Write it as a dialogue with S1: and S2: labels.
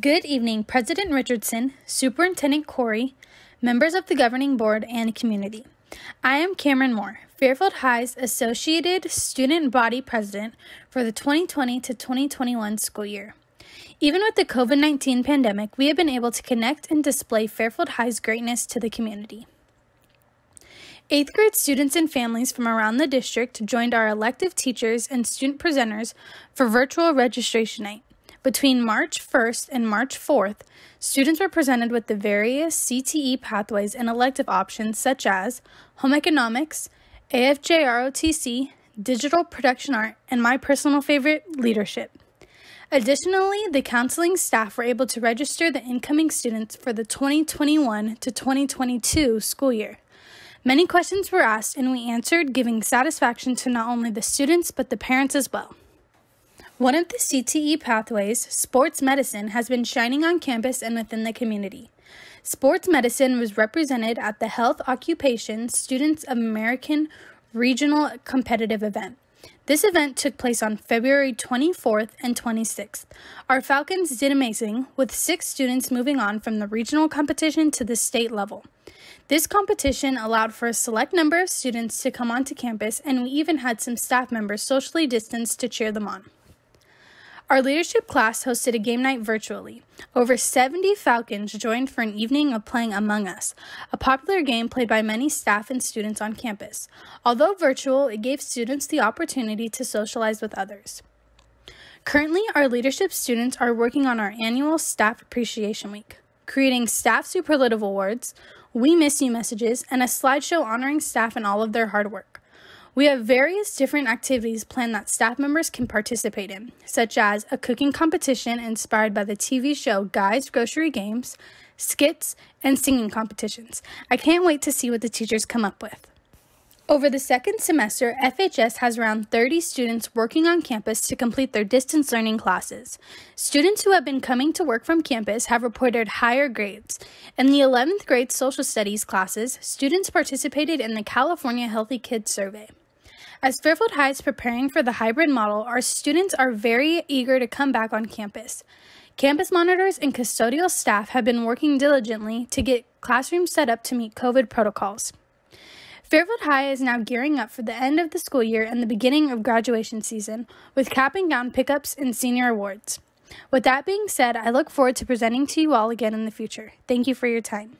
S1: Good evening, President Richardson, Superintendent Corey, members of the governing board and community. I am Cameron Moore, Fairfield High's Associated Student Body President for the 2020 to 2021 school year. Even with the COVID 19 pandemic, we have been able to connect and display Fairfield High's greatness to the community. Eighth grade students and families from around the district joined our elective teachers and student presenters for virtual registration night. Between March 1st and March 4th, students were presented with the various CTE pathways and elective options such as home economics, AFJROTC, digital production art, and my personal favorite, leadership. Additionally, the counseling staff were able to register the incoming students for the 2021 to 2022 school year. Many questions were asked and we answered, giving satisfaction to not only the students but the parents as well. One of the CTE pathways, sports medicine, has been shining on campus and within the community. Sports medicine was represented at the Health Occupation Students of American Regional Competitive Event. This event took place on February 24th and 26th. Our Falcons did amazing, with six students moving on from the regional competition to the state level. This competition allowed for a select number of students to come onto campus, and we even had some staff members socially distanced to cheer them on. Our leadership class hosted a game night virtually. Over 70 Falcons joined for an evening of playing Among Us, a popular game played by many staff and students on campus. Although virtual, it gave students the opportunity to socialize with others. Currently, our leadership students are working on our annual Staff Appreciation Week, creating staff superlative awards, We Miss You messages, and a slideshow honoring staff and all of their hard work. We have various different activities planned that staff members can participate in, such as a cooking competition inspired by the TV show Guy's Grocery Games, skits, and singing competitions. I can't wait to see what the teachers come up with. Over the second semester, FHS has around 30 students working on campus to complete their distance learning classes. Students who have been coming to work from campus have reported higher grades. In the 11th grade social studies classes, students participated in the California Healthy Kids Survey. As Fairfield High is preparing for the hybrid model, our students are very eager to come back on campus. Campus monitors and custodial staff have been working diligently to get classrooms set up to meet COVID protocols. Fairfield High is now gearing up for the end of the school year and the beginning of graduation season with cap and gown pickups and senior awards. With that being said, I look forward to presenting to you all again in the future. Thank you for your time.